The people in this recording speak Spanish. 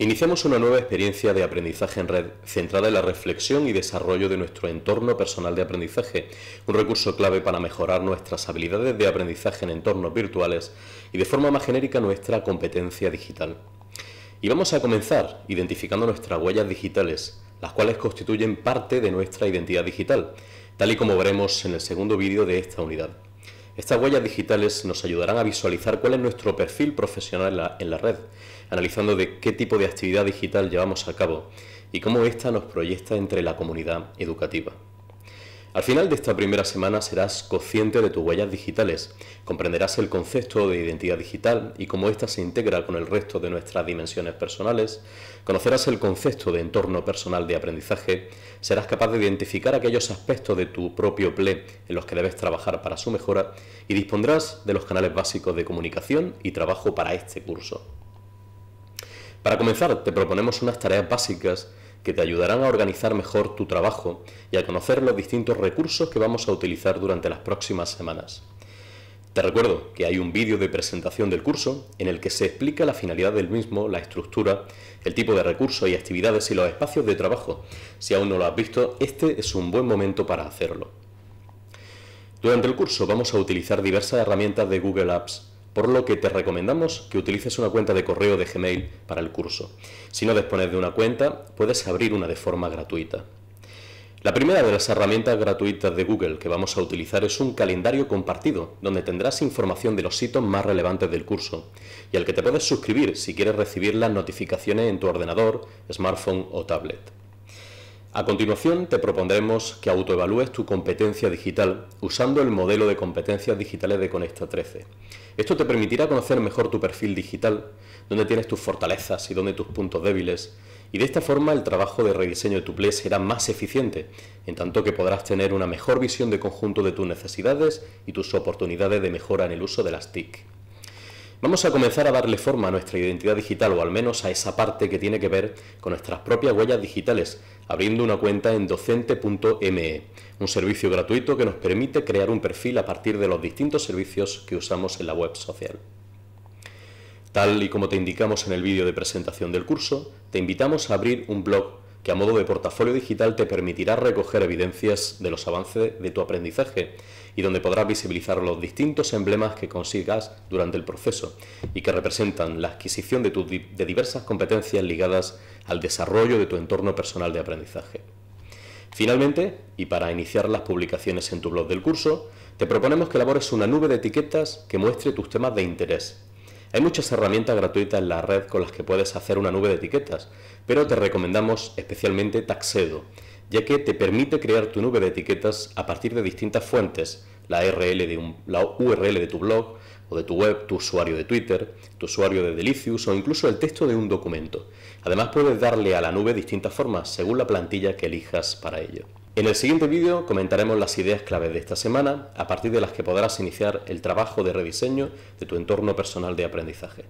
Iniciamos una nueva experiencia de aprendizaje en red centrada en la reflexión y desarrollo de nuestro entorno personal de aprendizaje, un recurso clave para mejorar nuestras habilidades de aprendizaje en entornos virtuales y de forma más genérica nuestra competencia digital. Y vamos a comenzar identificando nuestras huellas digitales, las cuales constituyen parte de nuestra identidad digital, tal y como veremos en el segundo vídeo de esta unidad. Estas huellas digitales nos ayudarán a visualizar cuál es nuestro perfil profesional en la, red, analizando de qué tipo de actividad digital llevamos a cabo y cómo ésta nos proyecta entre la comunidad educativa. Al final de esta primera semana serás consciente de tus huellas digitales, comprenderás el concepto de identidad digital y cómo ésta se integra con el resto de nuestras dimensiones personales, conocerás el concepto de entorno personal de aprendizaje, serás capaz de identificar aquellos aspectos de tu propio PLE en los que debes trabajar para su mejora y dispondrás de los canales básicos de comunicación y trabajo para este curso. Para comenzar, te proponemos unas tareas básicas que te ayudarán a organizar mejor tu trabajo y a conocer los distintos recursos que vamos a utilizar durante las próximas semanas. Te recuerdo que hay un vídeo de presentación del curso en el que se explica la finalidad del mismo, la estructura, el tipo de recursos y actividades y los espacios de trabajo. Si aún no lo has visto, este es un buen momento para hacerlo. Durante el curso vamos a utilizar diversas herramientas de Google Apps por lo que te recomendamos que utilices una cuenta de correo de Gmail para el curso. Si no dispones de una cuenta, puedes abrir una de forma gratuita. La primera de las herramientas gratuitas de Google que vamos a utilizar es un calendario compartido, donde tendrás información de los sitios más relevantes del curso, y al que te puedes suscribir si quieres recibir las notificaciones en tu ordenador, smartphone o tablet. A continuación te propondremos que autoevalúes tu competencia digital usando el modelo de competencias digitales de Conecta 13. Esto te permitirá conocer mejor tu perfil digital, dónde tienes tus fortalezas y dónde tus puntos débiles, y de esta forma el trabajo de rediseño de tu play será más eficiente, en tanto que podrás tener una mejor visión de conjunto de tus necesidades y tus oportunidades de mejora en el uso de las TIC. Vamos a comenzar a darle forma a nuestra identidad digital o al menos a esa parte que tiene que ver con nuestras propias huellas digitales, abriendo una cuenta en docente.me, un servicio gratuito que nos permite crear un perfil a partir de los distintos servicios que usamos en la web social. Tal y como te indicamos en el vídeo de presentación del curso, te invitamos a abrir un blog que a modo de portafolio digital te permitirá recoger evidencias de los avances de tu aprendizaje y donde podrás visibilizar los distintos emblemas que consigas durante el proceso y que representan la adquisición de, diversas competencias ligadas al desarrollo de tu entorno personal de aprendizaje. Finalmente, y para iniciar las publicaciones en tu blog del curso, te proponemos que elabores una nube de etiquetas que muestre tus temas de interés hay muchas herramientas gratuitas en la red con las que puedes hacer una nube de etiquetas, pero te recomendamos especialmente Taxedo, ya que te permite crear tu nube de etiquetas a partir de distintas fuentes, la URL de, tu blog, o de tu web, tu usuario de Twitter, tu usuario de Delicious o incluso el texto de un documento. Además puedes darle a la nube distintas formas según la plantilla que elijas para ello. En el siguiente vídeo comentaremos las ideas claves de esta semana, a partir de las que podrás iniciar el trabajo de rediseño de tu entorno personal de aprendizaje.